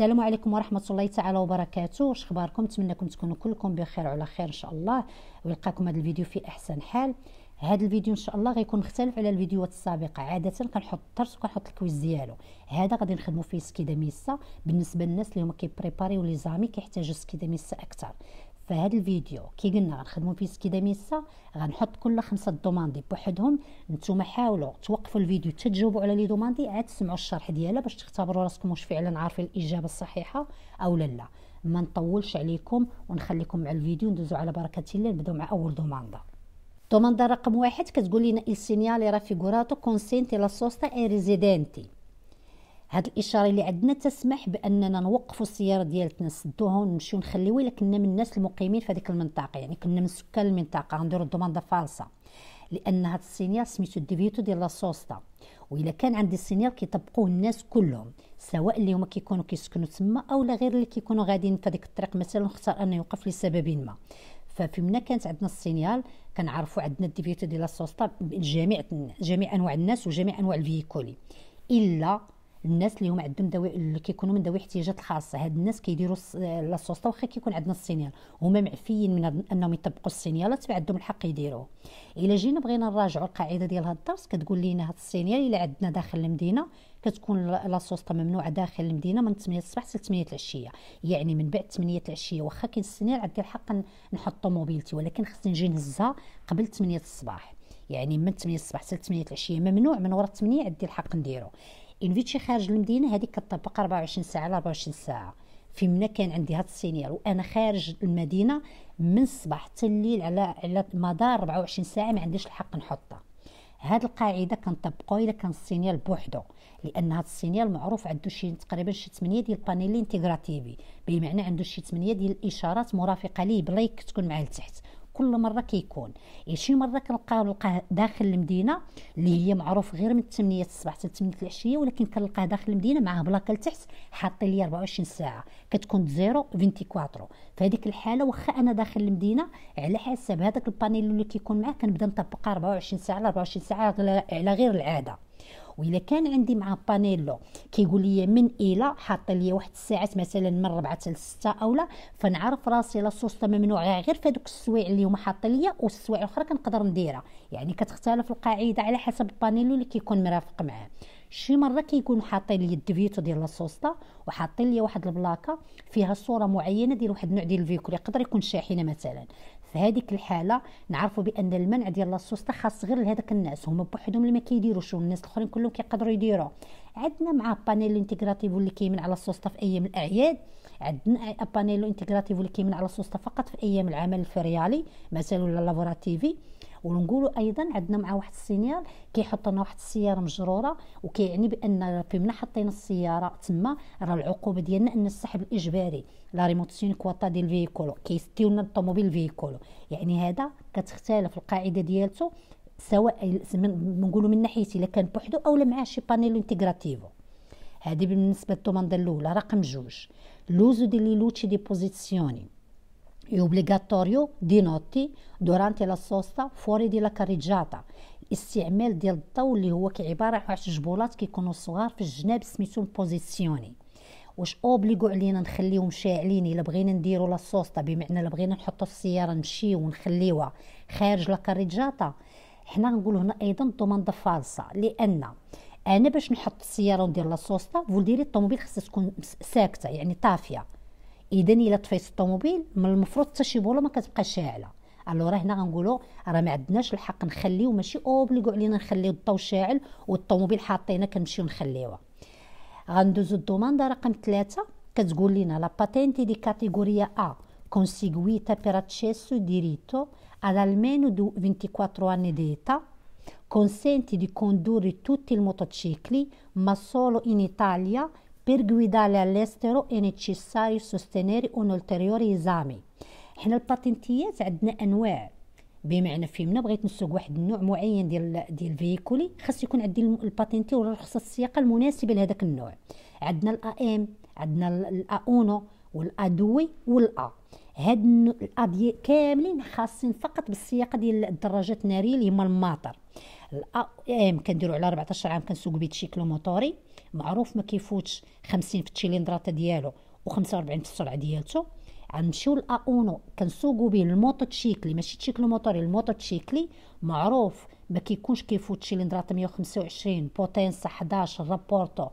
السلام عليكم ورحمه الله تعالى وبركاته واش اخباركم نتمنىكم تكونوا كلكم بخير وعلى خير ان شاء الله ويلقاكم هذا الفيديو في احسن حال هذا الفيديو ان شاء الله غيكون مختلف على الفيديوهات السابقه عاده كنحط الطرس وكنحط الكويز ديالو هذا غادي نخدمو فيه ميسا بالنسبه للناس اللي هما كيبريباريو لي زامي سكيدا ميسا اكثر في هذا الفيديو كي قلنا غنخدموا فيه ميسا غنحط كل خمسه دوماندي بوحدهم نتوما حاولوا توقفوا الفيديو حتى تجاوبوا على لي دوماندي عاد تسمعوا الشرح ديالها باش تختبروا راسكم واش فعلا عارفين الاجابه الصحيحه او لا لا ما نطولش عليكم ونخليكم مع الفيديو ندوزو على بركه الله نبداو مع اول دوماندا دوماندا رقم واحد كتقول لنا السينيال segnale raffigurato كونسينتي la sosta ai هاد الاشاره اللي عندنا تسمح باننا نوقفوا السياره ديالتنا نسدوها ونمشيو نخليوها الا كنا من الناس المقيمين في هذيك المنطقه يعني كنا من سكان المنطقه غنديروا الدوماندا فالصه لان هاد السينيال سميتو ديفيتو ديال لا سوستا والا كان عندي السينيال كيطبقوه الناس كلهم سواء اللي هما كيكونوا كيسكنوا تما اولا غير اللي كيكونوا غاديين في هذيك الطريق مثلا اختار انه يوقف لسبب ما ففي منا كانت عندنا السينيال كنعرفوا عندنا الديفيتو ديال لا سوستا جميع جميع انواع الناس وجميع انواع الفيكولي الا الناس اللي هما عندهم دواء اللي كيكونوا من ذوي الاحتياجات الخاصه هاد الناس كيديروا سوستا واخا كيكون عندنا السينيال هما معفيين من انهم يطبقوا السينيالات فعندهم الحق يديروه الا جينا بغينا نراجعوا القاعده ديال هاد الدرس كتقول لنا هاد السينيال الا عندنا داخل المدينه كتكون سوستا ممنوعه داخل المدينه من 8 الصباح حتى 8 العشيه يعني من بعد 8 العشيه واخا كاين السينيال عندي الحق نحطو موبيلتي ولكن خصني نجي نهزها قبل 8 الصباح يعني من 8 الصباح حتى 8 العشيه ممنوع من ورا 8 عندي الحق نديرو ان فيتشي خارج المدينه هذيك كتطبق 24 ساعه على 24 ساعه في منا كان عندي هاد السينيال وانا خارج المدينه من الصباح حتى الليل على على مدار 24 ساعه ما عنديش الحق نحطها هاد القاعده كنطبقوا الا كان السينيال بوحدو لان هاد السينيال معروف عنده شي تقريبا شي 8 ديال البانيل انتغراتيفي بمعنى عنده شي 8 ديال الاشارات مرافقه ليه بلايك تكون معاه لتحت كل مره كيكون كي شي مره كنلقاه نلقاه داخل المدينه اللي هي معروف غير من 8 الصباح حتى 8 العشيه ولكن كنلقاه داخل المدينه معاه بلاكه لتحت حاطي لي 24 ساعه كتكون زيرو 24 فهذيك الحاله واخا انا داخل المدينه على حسب هذاك البانيل اللي كيكون معاه كنبدا نطبقها 24 ساعه على 24 ساعه على غير العاده والا كان عندي مع بانيلو كيقول لي من الى حاط لي واحد الساعات مثلا من 4 حتى 6 او لا فنعرف راسي لا سوسته ممنوعه غير في هذوك السوايع اللي هما حاطين ليا والسوايع الاخرى كنقدر نديرها يعني كتختلف القاعده على حسب البانيلو اللي كيكون مرافق معاه شي مره كيكون حاطين لي الدفيتو ديال لاصوصطا وحاطين لي واحد البلاكه فيها صوره معينه ديال واحد النوع ديال الفيكول يقدر يكون شاحنه مثلا في هذيك الحاله نعرفوا بان المنع ديال لاصوصتا خاص غير لهذاك الناس هما بوحدهم اللي ما كيديروش والناس الاخرين كلهم كيقدروا يديروا عندنا مع بانيل انتغراتيف اللي كيمنع لاصوصتا في ايام الاعياد عندنا بانيل انتغراتيف اللي كيمنع لاصوصتا فقط في ايام العمل الفريالي مثلا ولا لابوراتيفي ونقولوا ايضا عندنا مع واحد السينيال كيحط لنا واحد السياره مجروره وكيعني بان في منا حطينا السياره تما راه العقوبه ديالنا ان السحب الاجباري لا ريموتسيون كواطا ديال الفيكولو كيستيو لنا الطوموبيل فيكولو يعني هذا كتختلف القاعده ديالته سواء نقولوا من ناحيه الا كان بوحدو اولا معاه شي بانيل انتغراتيفو هذه بالنسبه للطوموبيل الاولى رقم جوج لوزو دي لي لوتشي دي بوزيسيوني È obbligatorio di notte durante la sosta fuori della carreggiata استعمال ديال الضوء اللي هو كعباره عن واحد الجبولات كيكونوا صغار في الجناب سميتو البوزيسيوني واش اوبليغو علينا نخليهم شاعلين الا بغينا نديرو لا بمعنى الا بغينا نحطو في السياره نمشيو ونخليوها خارج لا كاريجاتا حنا نقول هنا ايضا الضمانده فالصه لان انا باش نحط السياره وندير لا فول فولديري الطوموبيل خصها تكون ساكته يعني طافيه اذا الا طفيت الطوموبيل من المفروض حتى شي بوله ما كتبقاش شاعله الو راه هنا غنقولوا راه ما عندناش الحق نخليو ماشي اوبليغو علينا نخليو الضو شاعل والطوموبيل حاطينه كنمشيو نخليوها غندوزو الدوماندا رقم ثلاثة كتقول لنا لا باتينتي دي كاتيجوريا ا بير اتشيسو ديريتو على المينو دو 24 اني ديتا età consente di condurre tutti i motocicli ma solo in Italia per guidare all'estero è necessario sostenere un ulteriore esame حنا الباتنتيات عندنا انواع بمعنى فهمنا بغيت نسوق واحد النوع معين ديال ديال الفيكولي خاص يكون عندي الباتنتي ولا رخصه السياقه المناسبه لهذاك النوع عندنا الا ام عندنا الاونو والادوي والا هاد الادي كاملين خاصين فقط بالسياقه ديال الدراجات الناريه اللي هما الماطر الا ام كنديرو على 14 عام كنسوق به تشيكلو موتوري معروف ما كيفوتش 50 في التشيلندرات ديالو و45 في السرعه ديالتو غنمشيو لاونو كنسوقو به الموتو تشيكلي ماشي تشيكلو موتوري الموتو تشيكلي معروف ما كيكونش كيفوت الشيلندرات 125 بوتنس 11 رابورتو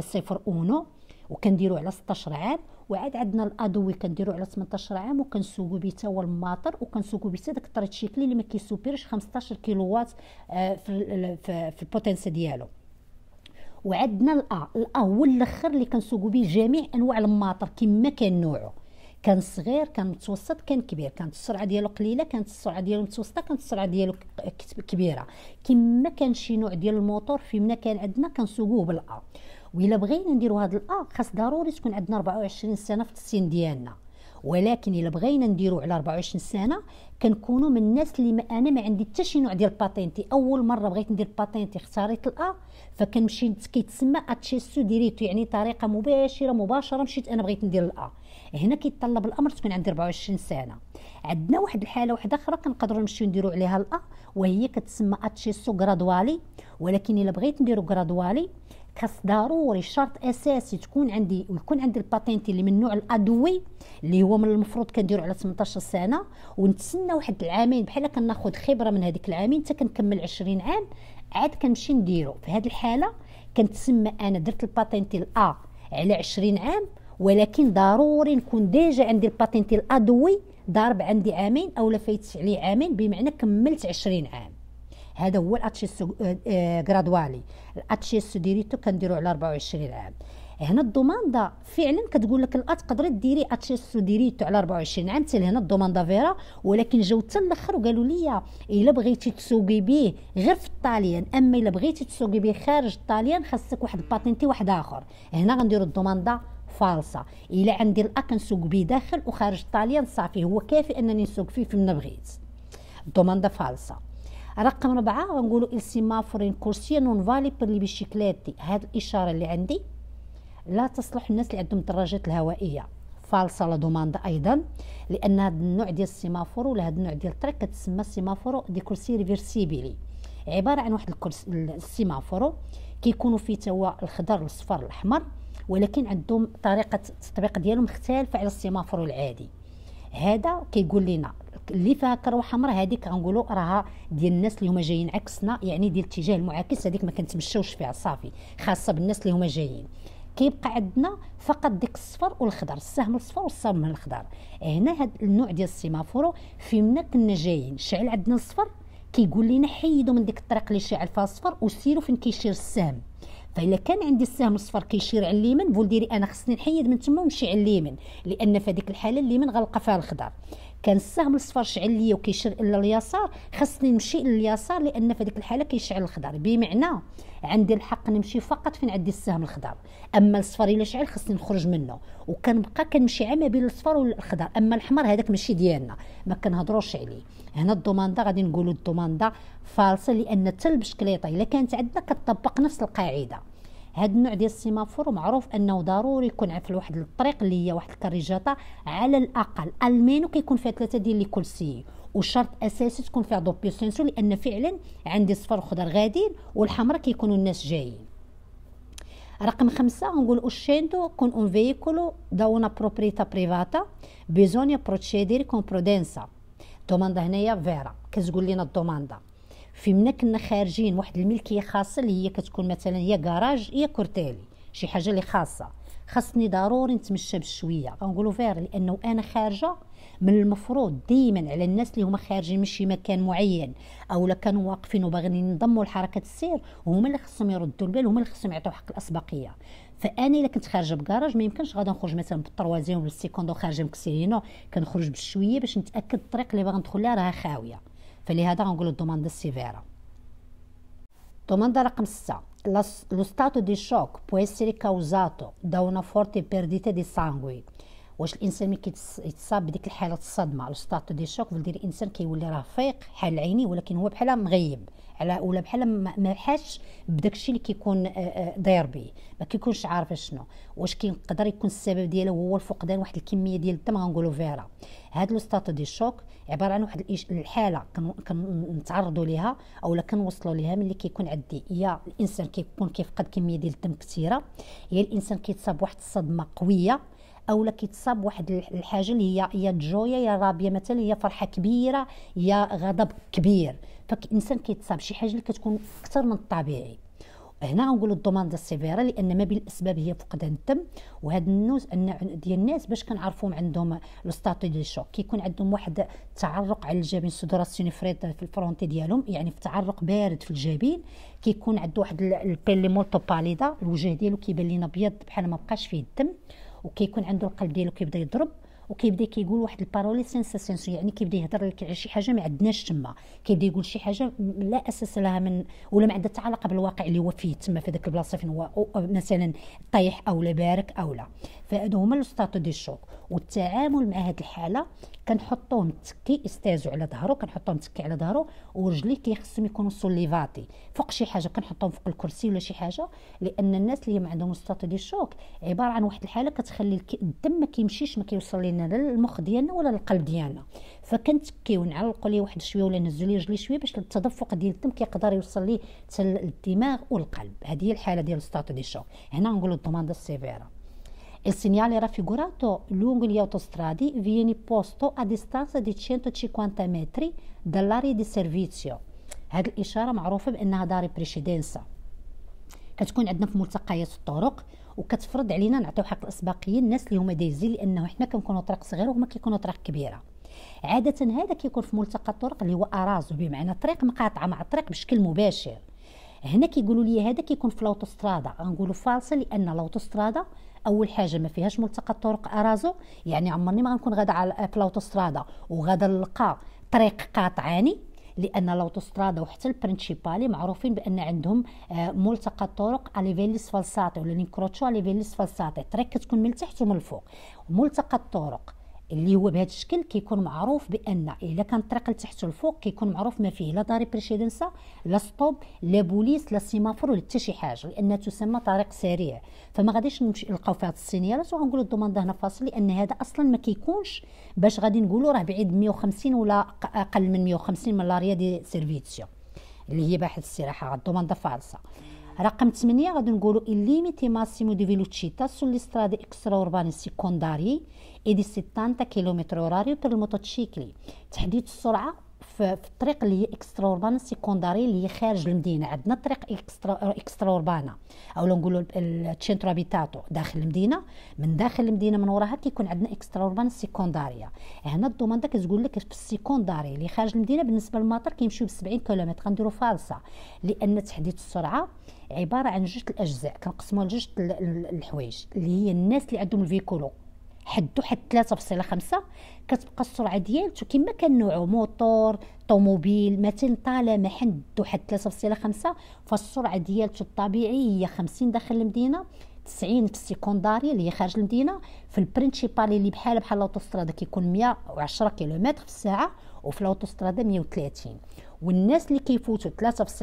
صفر اونو وكنديرو على 16 عام وعاد عندنا الادوي كنديرو على 18 عام وكنسوقو به حتى هو الماطر وكنسوقو به حتى داك الطريشيكلي اللي ما كيسوبيرش 15 كيلووات آه، في البوتنس ديالو وعندنا الأ الأ هو الاخر اللي كنسوقوا به جميع انواع الماطر كما كان نوعه كان صغير كان متوسط كان كبير كانت السرعه ديالو قليله كانت السرعه ديالو متوسطه كانت السرعه ديالو كبيره كما كان شي نوع ديال الموتور في كان عندنا كنسوقوه بالا وإلا بغينا نديرو هاد الأ خاص ضروري تكون عندنا 24 سنه في السن ديالنا ولكن الا بغينا نديرو على 24 سنه كنكونوا من الناس اللي ما انا ما عندي حتى شي نوع ديال الباتينتي اول مره بغيت ندير باتينتي اختاريت الا فكنمشي كيتسمى اتشيسو ديريتو يعني طريقه مباشره مباشره مشيت انا بغيت ندير الا هنا كيتطلب الامر تكون عندي 24 سنه عندنا واحد الحاله واحده اخرى كنقدروا نمشيو نديروا عليها الا وهي كتسمى اتشيسو غرادوالي ولكن الا بغيت نديرو غرادوالي خاص ضروري شرط اساسي تكون عندي ويكون عندي الباتنت اللي من النوع الادوي اللي هو من المفروض كنديرو على 18 سنه ونتسنى واحد العامين بحال كناخذ خبره من هذيك العامين حتى كنكمل 20 عام عاد كنمشي نديرو في هذه الحاله كنتسمى انا درت الباتنت الا على 20 عام ولكن ضروري نكون ديجا عندي الباتنت الادوي ضارب عندي عامين او فايت عليه عامين بمعنى كملت 20 عام هذا هو الاتش اس آه، جرادوالي آه، الاتش اس ديريتو كنديرو على 24 عام هنا الدوماندا فعلا كتقول لك الات تقدري ديري اتشيسو ديريتو على 24 عام حتى هنا الدوماندا فيرا ولكن جاو حتى الاخر وقالوا لي الا بغيتي تسوقي به غير في الطاليان اما الا بغيتي تسوقي به خارج الطاليان خاصك واحد الباتنتي واحد اخر هنا غنديروا الدوماندا فالصه الا عندي الا كنسوق به داخل وخارج الطاليان صافي هو كافي انني نسوق فيه فين بغيت الدوماندا فالصه رقم ربعة غنقولوا السيمافورين كورسي نون فالي بير لي بيشيكلاتي هاد الاشاره اللي عندي لا تصلح الناس اللي عندهم الدراجات الهوائيه فالسا لا دوماند ايضا لان هاد النوع ديال السيمافور ولا هاد النوع ديال الطريق كتسمى سيمافورو دي كورسي ريفيرسيبيلي عباره عن واحد الكورس السيمافورو كيكونوا فيه توا الخضر الصفر الاحمر ولكن عندهم طريقه التطبيق ديالهم مختلفه على السيمافور العادي هذا كيقول لنا اللي فيها كروه حمراء هذيك غنقولوا راها ديال الناس اللي هما جايين عكسنا يعني ديال الاتجاه المعاكس هذيك ما كنتمشاوش فيها صافي خاصه بالناس اللي هما جايين كيبقى عندنا فقط ديك الصفر والخضر السهم الصفر والسهم الخضر هنا هذا النوع ديال السيمافورو في منا كنا جايين شعل عندنا الصفر كيقول لنا حيدوا من ديك الطريق اللي شاعل فيها الصفر وسيروا فين كيشير السهم فإلا كان عندي السهم الصفر كيشير على اليمين فولديري انا خصني نحيد من تما ونمشي على اليمين لان في هذيك الحاله اليمين غنلقى فيها الخضر كان السهم الصفر شعل ليا وكيشعل اليسار خاصني نمشي لليسار لان في هذيك الحاله كيشعل الخضر بمعنى عندي الحق نمشي فقط فين عندي السهم الخضر اما الصفر الا شعل خاصني نخرج منه وكنبقى كنمشي عام بين الصفر والخضر اما الحمر هذاك ماشي ديالنا ما كنهضروش عليه هنا الضماندا غادي نقولوا الضماندا فالصه لان حتى البشكليطه الا كانت عندنا كتطبق نفس القاعده هذا النوع ديال السيمافور معروف انه ضروري يكون في واحد الطريق اللي هي واحد الكاريجاطه على الاقل المينو كيكون فيها ثلاثه ديال لي كولسيي وشرط اساسي تكون فيها دوبيو سينسو لان فعلا عندي صفر وخضر غاديين والحمراء كيكونوا الناس جايين رقم خمسة نقول اوشيندو كون اون فيكولو داونا بروبريتا بريفاتا بيزونيا بروتشيدير كون con prudenza هنايا فيرا كتقول لنا الدوماندا في منا كنا خارجين واحد الملكيه خاصه اللي هي كتكون مثلا يا كراج يا كورتيلي شي حاجه اللي خاصه خاصني ضروري نتمشى بشويه غنقولوا فيها لانه انا خارجه من المفروض ديما على الناس اللي هما خارجين من شي مكان معين او كانوا واقفين وباغيين ينضموا لحركه السير هما اللي خصهم يردوا البال هما اللي خصهم يعطيو حق الاسبقيه فانا الا كنت خارجه بكراج ما يمكنش غادي نخرج مثلا بالتروازيون ولا خارجه مكسيينو كنخرج بشويه باش نتاكد الطريق اللي باغي ندخل لها راها خاويه فلهذا غنقولوا الدوماند سيفيرا دوماند رقم 6 لو ستاتو دي شوك بو essere كاوزاتو دا اون فورتي بيرديتي دي سانغوي واش الانسان ملي كيتصاب بديك الحاله الصدمه لو ستاتو دي شوك فدير الانسان كيولي راه فايق حال عيني ولكن هو بحال مغيب على ولا بحال ما حاش بداك الشيء اللي كيكون آه، آه، داير به ما كيكونش عارف شنو واش كيقدر يكون السبب ديالو هو الفقدان واحد الكميه ديال الدم غنقولوا فيرا هاد لو ستات دي شوك عباره عن واحد الحاله كنتعرضوا ليها اولا كنوصلوا ليها ملي كيكون عندي يا الانسان كيكون كيفقد كميه ديال الدم كثيره يا الانسان كيتصاب واحد الصدمه قويه اولا كيتصاب واحد الحاجه اللي هي يا جويا يا رابيه مثلا هي فرحه كبيره يا غضب كبير فالانسان كيتصاب شي حاجه اللي كتكون اكثر من الطبيعي هنا غنقولوا ديال سيفيرا لان ما بين الاسباب هي فقدان الدم وهاد النوز ان ديال الناس باش كنعرفوهم عندهم لو ستاتي دي شوك كيكون عندهم واحد تعرق على الجبين سودوراسيون فريت في الفرونتي ديالهم يعني في تعرق بارد في الجبين كيكون عنده واحد البيلي لي مولتو باليدا الوجه ديالو كيبان لينا ابيض بحال ما بقاش فيه الدم وكيكون عنده القلب ديالو كيبدا يضرب وكيبدا كيقول واحد البارولي سينساسيون يعني كيبدا يهضر على شي حاجه ما عندناش تما كيبدا يقول شي حاجه لا اساس لها من ولا ما عندها علاقه بالواقع اللي هو فيه تما في ذاك البلاصه فين هو مثلا طايح او لا بارك او لا فهادو هما لو ستاتو دي شوك والتعامل مع هاد الحاله كنحطوه متكي استازو على ظهرو كنحطوه متكي على ظهرو ورجليه كيخصهم يكونوا سوليفاتي فوق شي حاجه كنحطهم فوق الكرسي ولا شي حاجه لان الناس اللي ما عندهم ستاتو دي شوك عباره عن واحد الحاله كتخلي الدم ما كيمشيش ما كيوصل لنا لا للمخ ديالنا ولا للقلب ديالنا فكنتكي ونعلقوا ليه واحد شويه ولا نهزوا ليه رجلي شويه باش التدفق ديال الدم كيقدر يوصل ليه للدماغ والقلب هذه هي الحاله ديال ستاتو دي شوك هنا نقولوا الضمانه السيفيره Il segnale raffigurato lungo gli autostradi viene posto a distanza di 150 metri dall'area di servizio هذه الإشارة معروفة بأنها دار بريشيدنسا كتكون عندنا في ملتقيات الطرق وكتفرض علينا نعطيو حق الأسباقيين الناس اللي هما دايزين لانه حنا كنكونو طريق صغير وهما كيكونو طريق كبيره عاده هذا كيكون في ملتقى الطرق اللي هو ارازو بمعنى طريق مقاطعه مع الطريق بشكل مباشر هنا كيقولوا لي هذا كيكون في لوتوسترادا غنقولوا فالصه لان لوتوسترادا اول حاجه ما فيهاش ملتقى الطرق ارازو يعني عمرني ما غنكون غادا على بلاوتوسترادا وغادا نلقى طريق قاطعاني لان لوتوسترادا وحتى البرنشيبالي معروفين بان عندهم آه، ملتقى الطرق اليفيليس سفالساتي ولا نيكروتشو اليفيليس سفالساتي طريق كتكون من التحت ومن الفوق ملتقى الطرق اللي هو بهذا الشكل كيكون معروف بان الا كان الطريق لتحت الفوق كيكون معروف ما فيه لا داري بريشيدنسا لا ستوب لا بوليس لا سيمافور ولا حتى شي حاجه لان تسمى طريق سريع فما غاديش نمشي نلقاو فيها السينيالات وغنقولوا الدوماندا هنا فاصل لان هذا اصلا ما كيكونش باش غادي نقولوا راه بعيد 150 ولا اقل من 150 من لاريا دي سيرفيتسيو اللي هي باحث السراحه الدوماندا فالصه رقم 8 غادي نقولوا الليميتي ماسيمو دي فيلوتشيتا سولي سترادي اكسترا اورباني سيكونداري اي دي 60 كيلومتر اوراريو per الموتوتشيكلي تحديد السرعه في الطريق اللي هي اكسترا اوربانا سيكونداري اللي هي خارج المدينه عندنا طريق اكسترا اكسترا اوربانا او نقولوا التشنترو ابيتاتو داخل المدينه من داخل المدينه من وراها كيكون عندنا اكسترا اوربانا سيكونداريا هنا الدوماندا كتقول لك في السيكونداري اللي خارج المدينه بالنسبه للمطر كيمشيو ب 70 كيلومتر غنديروا فالسا لان تحديد السرعه عباره عن جوج الاجزاء كنقسموها لجوج الحوايج اللي هي الناس اللي عندهم الفيكولو حدو حد 3.5 كتبقى السرعه ديالته كما كان نوعه موتور طوموبيل مثلا طالما حدو حد 3.5 فالسرعه ديالته الطبيعي هي 50 داخل المدينه 90 في السيكونداري اللي هي خارج المدينه في البرينسيبال اللي بحال بحال الاوتوسترادا كيكون 110 كيلومتر في الساعه وفي الاوتوسترادا 130 والناس اللي كيفوتوا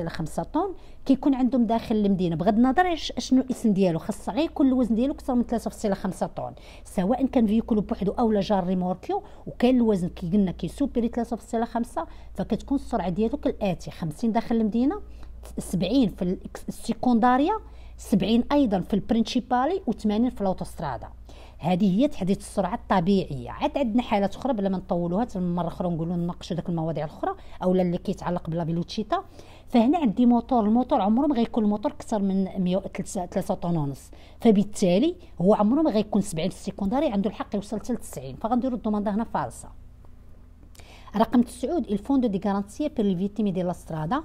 3.5 طن كيكون عندهم داخل المدينه بغض النظر شنو الاسم ديالو خاص غير يكون الوزن ديالو اكثر من 3.5 طن سواء كان فيكول بوحدو او جار ريموركيو وكاين الوزن كي قلنا كيسوبيري 3.5 فكتكون السرعه ديالو كالاتي 50 داخل المدينه 70 في السيكونداريا 70 ايضا في البرينشيبالي و80 في الاوتوسترادا هذه هي تحديد السرعه الطبيعيه عاد عندنا حالات اخرى بلا ما نطولوها مره اخرى نقولوا نناقشوا داك المواضيع الاخرى اولا اللي كيتعلق بلا فيلوتشيتا فهنا عندي موتور الموتور عمره ما غيكون الموتور اكثر من 103 طن ونص فبالتالي هو عمره ما غيكون 70 في السيكونداري عنده الحق يوصل حتى 90 فغنديروا الضمانه هنا فالصه رقم 9 الفوندو دي غارانتي بير الفيتيمي دي لا سترادا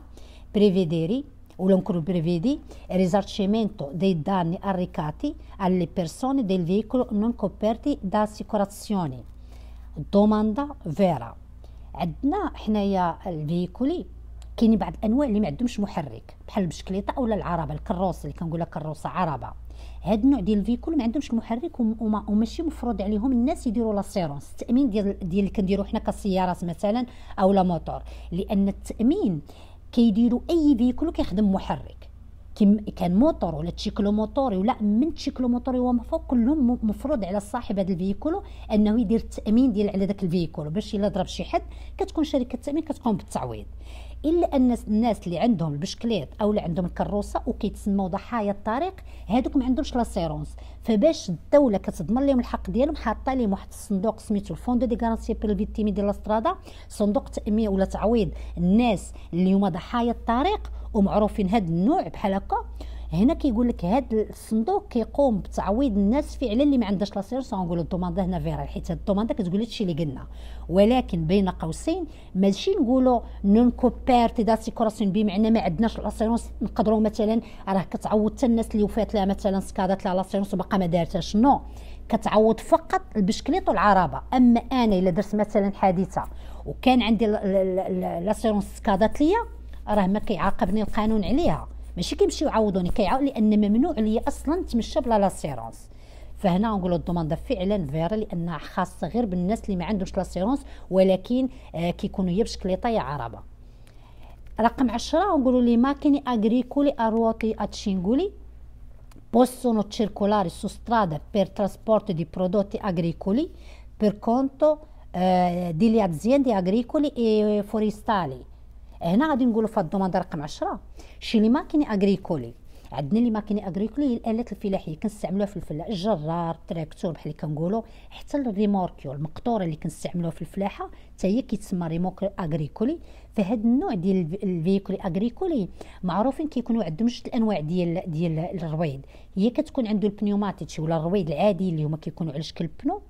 بريفيديري o l'ONCRU prevede il risarcimento dei danni arrecati alle persone del veicolo non coperti da assicurazione. دوماندا فيرا عندنا حنايا الفيكولي كاينين بعض الانواع اللي ما عندهمش محرك بحال البشكليطه ولا العربه الكروس اللي كنقول لها كروسه عربه هاد النوع ديال الفيكول ما عندهمش المحرك وماشي مفروض عليهم الناس يديروا لاسيرونس التامين ديال ديال اللي كنديروا حنا كسيارات مثلا او لا موتور لان التامين كيديروا اي فيكلو كيخدم محرك كي كان موتور ولا تشيكلو موتوري ولا من تشيكلو موتوري وما فوق كلهم مفروض على صاحب هذا الفيكولو انه يدير التامين ديال على ذاك الفيكولو باش الا ضرب شي حد كتكون شركه التامين كتقوم بالتعويض الا ان الناس اللي عندهم البشكليط او اللي عندهم الكروسه وكيتسموا ضحايا الطريق هذوك ما عندهمش لاسيرونس فباش الدوله كتضمن لهم الحق ديالهم حاطه لهم واحد الصندوق سميتو الفوند دي غارانسي بير الفيتيمي ديال لاسترادا صندوق تامين ولا تعويض الناس اللي هما ضحايا الطريق ومعروفين هذا النوع بحال هكا هنا كيقول لك هذا الصندوق كيقوم بتعويض الناس فعلا اللي ما عندهاش لاسيرس غنقولوا الدوماندا هنا فيرال حيت الدوماندا كتقول هادشي اللي قلنا ولكن بين قوسين ماشي نقولوا نون كوبيرتي دا سيكوراسيون بمعنى ما عندناش سيرس نقدروا مثلا راه كتعوض حتى الناس اللي وفات لها مثلا سكادات لها سيرس وباقا ما دارتهاش نو كتعوض فقط البشكليط والعربه اما انا الا درت مثلا حادثه وكان عندي لاسيرونس سكادات ليا راه ما كيعاقبني القانون عليها ماشي كيمشيو يعوضوني كيعاود لان ممنوع ليا اصلا نتمشى بلا لاسيرونس فهنا نقولوا الضمان فعلا فيرا لانها خاصه غير بالناس اللي ما عندهمش لاسيرونس ولكن آه كيكونوا يا بشكليطه يا عربه رقم عشرة نقولوا لي ماكيني اغريكولي اروتي اتشينغولي possono circolare su strada per trasporto di prodotti agricoli per conto eh, delle aziende agricole e forestali هنا غادي نقولوا في الدوماند رقم 10 شي لي ماكيني اغريكولي عندنا لي ماكيني اغريكولي هي الالات الفلاحيه كنستعملوها في الفلاح الجرار التراكتور بحال اللي كنقولوا حتى الريموركيو المقطوره اللي كنستعملوها في الفلاحه حتى هي كيتسمى ريموك اغريكولي فهاد النوع ديال الفيكولي اغريكولي معروفين كيكونوا عندهم جوج الانواع ديال ديال الرويد هي كتكون عنده البنيوماتيك ولا الرويد العادي اللي هما كيكونوا على شكل بنو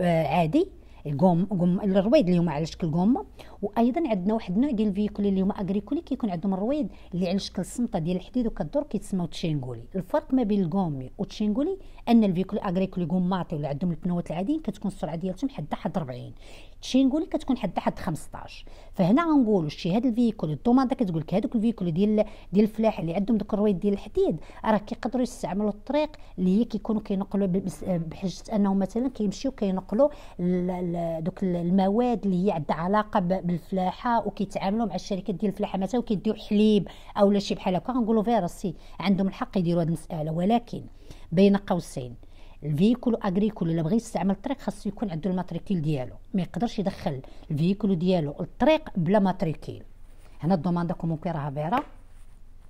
آه، عادي القوم قوم الرويد اللي هما على شكل قومه وايضا عندنا واحد النوع ديال الفيكول اللي هما اغريكولي كيكون عندهم الرويد اللي على شكل سمطه ديال الحديد وكدور كيتسموا تشينغولي الفرق ما بين القومي وتشينغولي ان الفيكول اغريكول يكون ماطي ولا عندهم البنوات العاديين كتكون السرعه ديالتهم حد حد 40 شي نقول لك كتكون حد حد 15 فهنا غنقولوا شي هاد الفيكول الدوماندا كتقول لك هذوك الفيكول ديال ديال الفلاح اللي عندهم دوك الرويد ديال الحديد راه كيقدروا يستعملوا الطريق اللي هي كيكونوا كينقلوا بحجه انهم مثلا كيمشيو كينقلوا دوك المواد اللي هي عندها علاقه بالفلاحه وكيتعاملوا مع الشركات ديال الفلاحه مثلا وكيديو حليب او شي بحال هكا غنقولوا فيها راسي عندهم الحق يديروا هذه المساله ولكن بين قوسين الفيكول اغريكول اللي بغى يستعمل الطريق خاصو يكون عنده الماتريكيل ديالو ما يقدرش يدخل الفيكول ديالو الطريق بلا ماتريكيل هنا الدوماندا كومونكي راها فيرا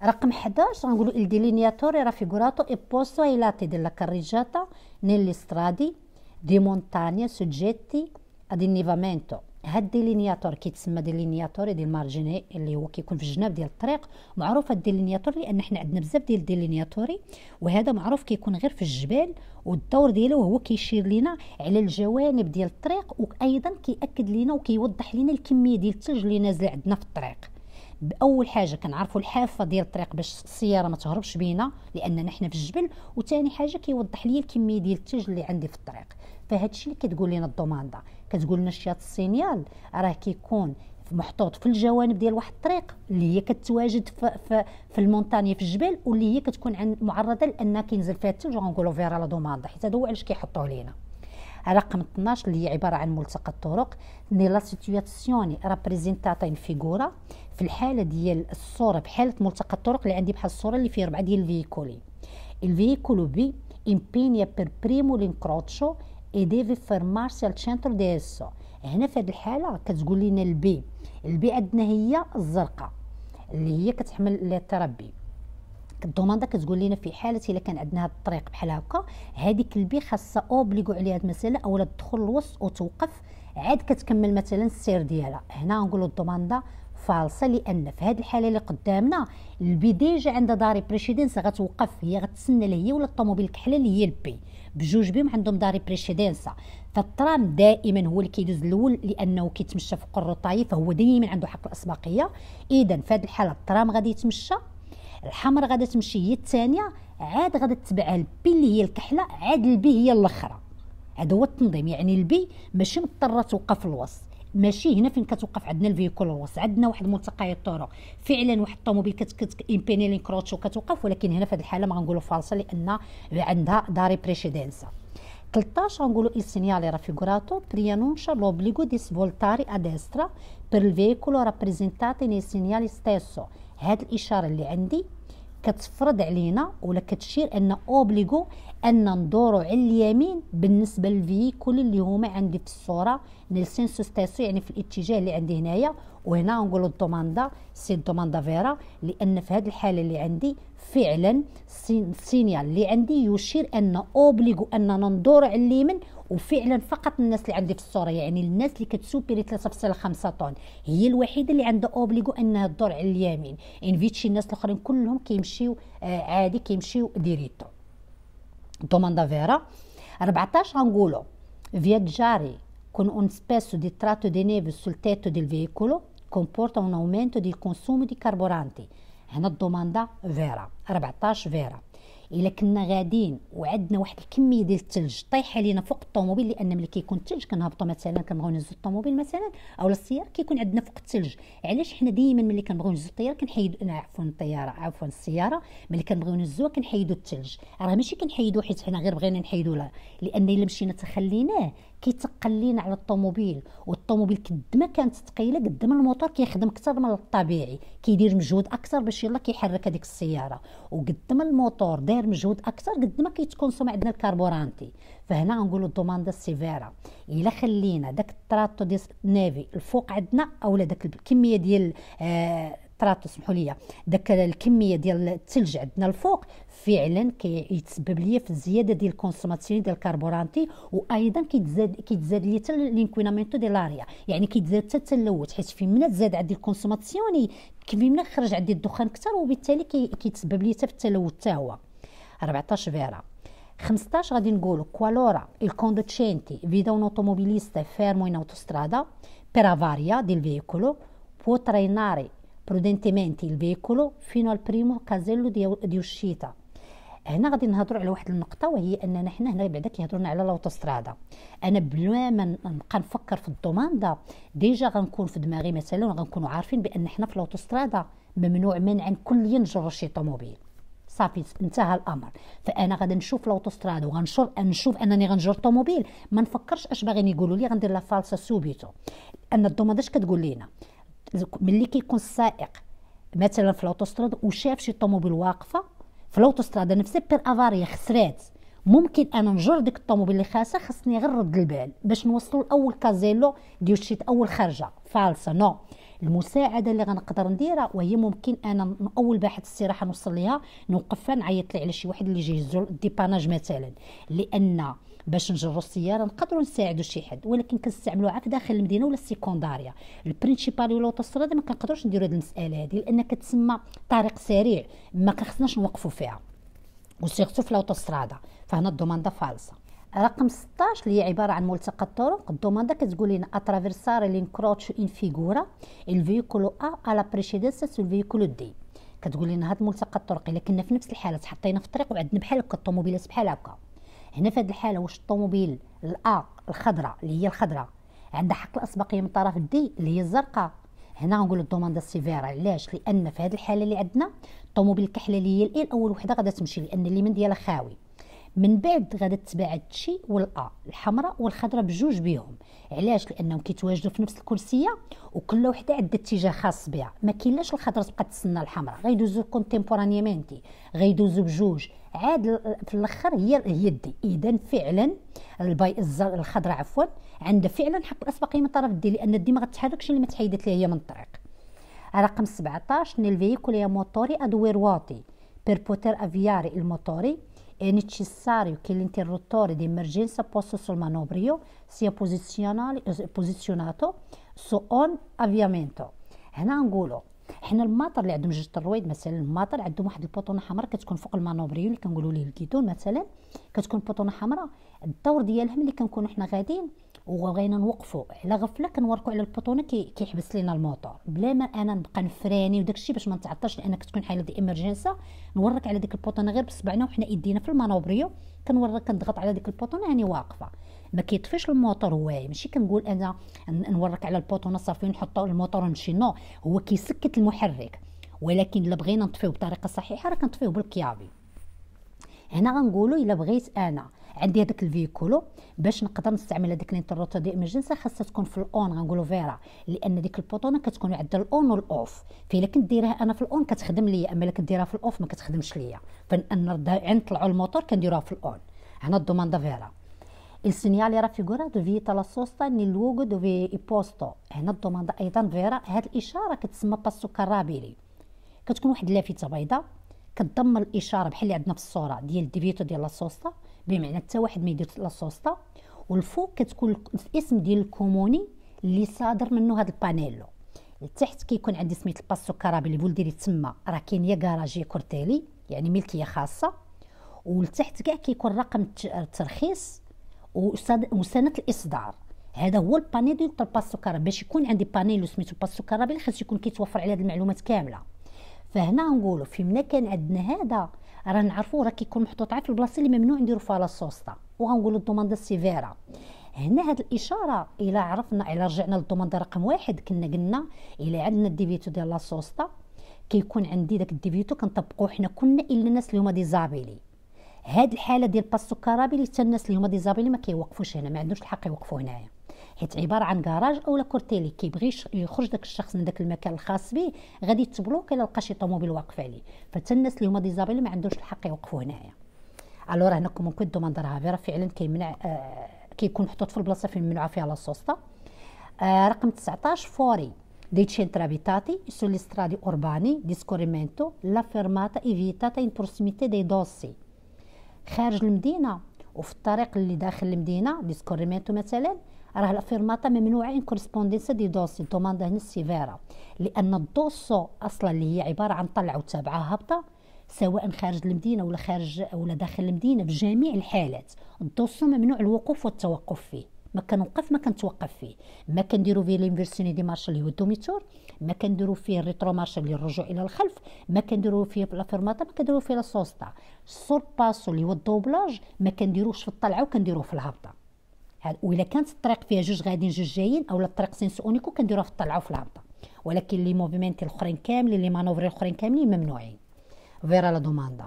رقم 11 غنقولوا الديلينياتوري رافيغوراتو اي بوستو اي لاتي دella كاريجاتا nelle سترادي دي مونتانيا سوجيتي ad innevamento هاد ديلينياتور كيتسمى ديلينياتور ديال المارجيني اللي هو كيكون في الجناب ديال الطريق معروف هاد الديلينياتور لان حنا عندنا بزاف ديال الديلينياتوري وهذا معروف كيكون غير في الجبال والدور ديالو هو كيشير لينا على الجوانب ديال الطريق وايضا كياكد لينا وكيوضح لينا الكميه ديال الثلج اللي نازله عندنا في الطريق باول حاجه كنعرفوا الحافه ديال الطريق باش السياره ما تهربش بينا لاننا حنا في الجبل وثاني حاجه كيوضح لي الكميه ديال الثلج اللي عندي في الطريق فهادشي اللي كتقول لنا الضمانده كتقول لنا الشياط السينيال راه كيكون محطوط في الجوانب ديال واحد الطريق اللي هي كتواجد في, في, في المونتاني في الجبال واللي هي كتكون عن معرضه لان كينزل فيها الثلج غنقولوا فيرا لا دوماند حيت هذا هو علاش كيحطوه لينا رقم 12 اللي هي عباره عن ملتقى الطرق ني لا سيتوياسيوني رابريزينتاتا ان فيغورا في الحاله ديال الصوره بحاله ملتقى الطرق اللي عندي بحال الصوره اللي فيه ربعه ديال الفيكولي الفيكولو بي امبينيا بير بريمو لينكروتشو ايدي في فورمارسي al دي السو هنا في هذه الحاله كتقول لنا البي البي عندنا هي الزرقاء اللي هي كتحمل التربي الضمانده كتقول لنا في حاله الا كان عندنا هذا الطريق بحال هكا هذيك البي خاصه اوبليغو عليها هذه المساله اولا تدخل الوسط وتوقف عاد كتكمل مثلا السير ديالها هنا نقولوا الضمانده فالصه لان في هذه الحاله اللي قدامنا البي جا عندها داري بريشيدنس غتوقف هي غتسنى لهي ولا الطوموبيل الكحله اللي هي البي بجوج بهم عندهم داري بريشيدنس فالترام دائما هو اللي كيدوز الاول لانه كيتمشى فوق الروطاي فهو دائما عنده حق الاسبقيه اذا في هذه الحاله الترام غادي يتمشى الحمر غادي تمشي هي الثانيه عاد غادي تتبعها البي اللي هي الكحله عاد البي هي الاخرى هذا هو التنظيم يعني البي ماشي مضطره توقف في الوسط ماشي هنا فين كتوقف عندنا الفيكول روس عندنا واحد ملتقى الطرق فعلا واحد الطوموبيل كتامبيني لي كروتشو وكتوقف ولكن هنا في هذه الحاله ما غنقولوا فالصه لان عندها داري بريشيدنسا 13 غنقولوا il segnale raffigurato preannuncia l'obbligo di svoltare a destra per il veicolo rappresentato nel segnale stesso هاد الاشاره اللي عندي كتفرض علينا ولا كتشير ان اوبليغو ان ندورو على اليمين بالنسبه للفيكول اللي هما عندي في الصوره نيلسين سوستاسيو يعني في الاتجاه اللي عندي هنايا وهنا نقولوا الدوماندا سي الدوماندا فيرا لان في هذه الحاله اللي عندي فعلا السينيال اللي عندي يشير ان اوبليغو اننا ندور على اليمين وفعلا فقط الناس اللي عندي في الصوره يعني الناس اللي كتسوبيري 3.5 طن هي الوحيده اللي عندها اوبليغو انها تدور على اليمين انفيتشي الناس الاخرين كلهم كيمشيو آه، عادي كيمشيو ديريتو domanda vera 14 angolo viaggiare con un spesso di tratto di neve sul tetto del veicolo comporta un aumento del consumo di carburanti è una domanda vera 14 vera الا كنا غاديين وعندنا واحد الكميه ديال الثلج طايحه لينا فوق الطوموبيل لان ملي كيكون الثلج كنهبطوا مثلا كنبغيو نهزوا الطوموبيل مثلا او السياره كيكون عندنا فوق الثلج علاش حنا ديما ملي كنبغيو نهزوا الطياره كنحيدوا عفوا الطياره عفوا السياره ملي كنبغيو نهزوها كنحيدوا الثلج راه ماشي كنحيدوا حيت حنا غير بغينا نحيدوا لا لان الا مشينا تخليناه كيتقل لينا على الطوموبيل والطوموبيل قد ما كانت ثقيله قد ما الموتور كيخدم اكثر من الطبيعي كيدير مجهود اكثر باش يلا كيحرك هذيك السياره وقد ما الموتور داير مجهود اكثر قد ما كيتكونسوم عندنا الكربورانتي فهنا غنقولوا الدوماندا سيفيرا الا خلينا داك التراتو ديال نافي الفوق عندنا اولا داك الكميه ديال آه طرات تسمحوا لي داك الكميه ديال الثلج عندنا الفوق فعلا كيتسبب لي في الزياده ديال الكونسوماسيون ديال الكربورانتي وايضا كيتزاد كيتزاد لي حتى لينكوينامينتو لاريا يعني كيتزاد حتى التلوث حيت فين منا تزاد عندي الكونسوماسيون كيف منا خرج عندي الدخان اكثر وبالتالي كيتسبب لي حتى في التلوث حتى هو 14 فيرا 15 غادي نقولوا كوالورا الكوندوتشينتي فيدا اون اوتوموبيليستا فيرمو ان اوتوسترادا بيرافاريا ديال del veicolo può prudentemente il veicolo fino al primo casello di, di uscita هنا غادي نهضروا على واحد النقطه وهي اننا حنا هنا بعدا كيهضروا على الاوتوسترادا انا بلا ما نبقى نفكر في الدوماندا ديجا غنكون في دماغي مثلا غنكونوا عارفين بان حنا في الاوتوسترادا ممنوع منعا كل ينجر شي طوموبيل صافي انتهى الامر فانا غادي نشوف الاوتوستراد وغنشوف نشوف انني غنجر طوموبيل ما نفكرش اش باغيين يقولوا لي غندير لا فالسا سوبيتو ان الدوماندا اش كتقول لينا ملي كيكون السائق مثلا في الاوتوستراد وشاف شي طوموبيل واقفه في الاوتوستراد نفسها بير افاريا خسرات ممكن انا نجر ديك الطوموبيل اللي خاسه خصني غير رد البال باش نوصلوا لاول كازيلو ديال شي اول خرجه فالسه نو المساعده اللي غنقدر نديرها وهي ممكن انا اول باحث استراحه نوصل ليها نوقفها نعيط لي على شي واحد اللي جاي الديباناج مثلا لان باش نجرو السياره نقدروا نساعدوا شي حد ولكن كنستعملوها عا في داخل المدينه ولا السيكونداريا البرينسيبال ولا السراد ما كنقدروش نديروا هذه المساله هذه لان كتسمى طريق سريع ما كنخصناش نوقفوا فيها وسيرتو في الاوتوسترادا فهنا الدوماندا فالصه رقم 16 اللي هي عباره عن ملتقى الطرق الدوماندا كتقول لنا اترافيرسار كروتش ان فيغورا الفيكولو ا على بريشيدنسا سو الفيكولو دي كتقول لنا هاد ملتقى الطرق الا كنا في نفس الحاله تحطينا في الطريق وعندنا بحال هكا الطوموبيلات بحال هكا هنا في هذه الحاله واش الطوموبيل الا الخضراء اللي هي الخضراء عندها حق الاسبقيه من طرف الدي اللي هي الزرقاء هنا غنقول الدوماندا سيفيرا علاش لان في هذه الحاله اللي عندنا الطوموبيل الكحله اللي هي الاول وحده غادا تمشي لان اليمين ديالها خاوي من بعد غادي تباع تشي والا الحمراء والخضراء بجوج بيهم علاش لانهم كيتواجدوا في نفس الكرسيه وكل وحده عندها اتجاه خاص بها ما كاينلاش الخضراء تبقى تسنى الحمراء غيدوزو كونتيمبورانيمون غيدوزو بجوج عاد في الاخر هي هي الدي اذا فعلا الباي الخضراء عفوا عندها فعلا حق الاسبقيه من طرف الدي لان الدي ما غتحركش اللي ما تحيدت ليها هي من الطريق رقم 17 نيل يا موتوري ادوير واطي بيربوتير افياري الموتوري è necessario che l'interruttore di emergenza posto sul manovrio sia eh, posizionato su ogni avviamento. È un angolo حنا الماطر اللي عندهم جوج ترويد مثلا الماطر عندهم واحد البوطونه حمراء كتكون فوق المانوبريو اللي كنقولوا ليه الكيتون مثلا كتكون بوطونه حمراء الدور ديالهم اللي كنكونوا حنا غاديين وبغينا نوقفوا على غفله كنوركوا على البوطونه كي كيحبس لينا الموتور بلا ما انا نبقى نفراني وداك الشيء باش ما نتعطلش لان كتكون حاله دي امرجنسا نورك على ديك البوطونه غير بصبعنا وحنا ايدينا في المانوبريو كنورك كنضغط على ديك البوطونه يعني واقفه ما كيطفيش الموتور هو ماشي كنقول انا نورك على البوطونه صافي نحطو الموتور ونمشي نو هو كيسكت المحرك ولكن الا بغينا نطفيو بطريقه صحيحه راه كنطفيو بالكيابي هنا غنقولوا الا بغيت انا عندي هذاك الفيكولو باش نقدر نستعمل هذيك الانترروتور دي ايمرجنسي خاصها تكون في الاون غنقولوا فيرا لان ديك البوطونه كتكون عندها الاون والاوف فالا كنت دايرها انا في الاون كتخدم ليا اما الا كنت دايرها في الاوف ما كتخدمش ليا نرد عين طلعوا الموتور كنديروها في الاون هنا الدوماندا فيرا Il segnale raffigurato la sosta nel luogo dove è posto هنا الضمادة أيضا فيرا هاد الإشارة كتسمى باسو كرابيلي كتكون واحد اللافتة بيضاء كتضم الإشارة بحال اللي عندنا في الصورة ديال ديفيتو ديال لا سوستا بمعنى حتى واحد ما يدير لا سوستا والفوق كتكون الاسم ديال الكوموني اللي صادر منه هاد البانيلو لتحت كيكون عندي سميت الباسو كرابيلي بول ديري تما راه كاين يا كراجي كورتيلي يعني ملكيه خاصه ولتحت كاع كيكون رقم الترخيص وسنه الاصدار هذا هو الباني ديال الباس باش يكون عندي باني اللي سميتو باس السكر خاص يكون كيتوفر عليه هذه المعلومات كامله فهنا نقولوا في منا كان عندنا هذا راه نعرفوا راه كيكون محطوط في البلاصه اللي ممنوع نديروا فيها لا سوستا وغنقولوا الدوماندا سيفيرا هنا هاد الاشاره الا عرفنا الا رجعنا للدوماندا رقم واحد كنا قلنا الا عندنا الديفيتو ديال لا سوستا كيكون عندي داك الديفيتو كنطبقوه حنا كنا الا الناس اللي هما ديزابيلي هاد الحاله ديال باسو كارابي اللي حتى الناس اللي هما ديزابيلي ما كيوقفوش هنا ما عندوش الحق يوقفوا هنايا حيت عباره عن كراج اولا كورتيلي كيبغي يخرج داك الشخص من داك المكان الخاص به غادي تبلوك الا لقى شي طوموبيل واقف عليه فحتى الناس اللي هما ديزابيلي ما عندوش الحق يوقفوا هنايا الوغ هنا دوماندر الدوماند راه فعلا كيمنع آه كيكون محطوط في البلاصه فين ممنوعه فيها لا سوستا آه رقم 19 فوري دي centri abitati سولي strade اورباني ديسكوريمينتو لا فيرماتا fermata evitata in prossimità dei خارج المدينه وفي الطريق اللي داخل المدينه ديسكوريمينتو مثلا راه الافيرماتا ممنوع ان كورسبوندينسا دي دوسي دوماندا هنا السيفيرا لان الدوسو اصلا اللي هي عباره عن طلعه وتابعه هابطه سواء خارج المدينه ولا خارج ولا داخل المدينه في جميع الحالات الدوسو ممنوع الوقوف والتوقف فيه ما كنوقف ما كنتوقف فيه ما كنديرو فيه لانفيرسيوني دي مارش اللي هو الدوميتور ما كنديرو فيه الريترو مارش اللي الرجوع الى الخلف ما كنديرو فيه لا فيرماطا ما كنديرو فيه لا سوستا السور باسو اللي هو الدوبلاج ما كنديروش في الطلعه وكنديروه في الهبطه وإلا كانت الطريق فيها جوج غاديين جوج جايين اولا الطريق سينس اونيكو كنديروها في الطلعه وفي الهبطه ولكن لي موفيمنت الاخرين كاملين لي مانوفر الاخرين كاملين ممنوعين فيرا لا دوماندا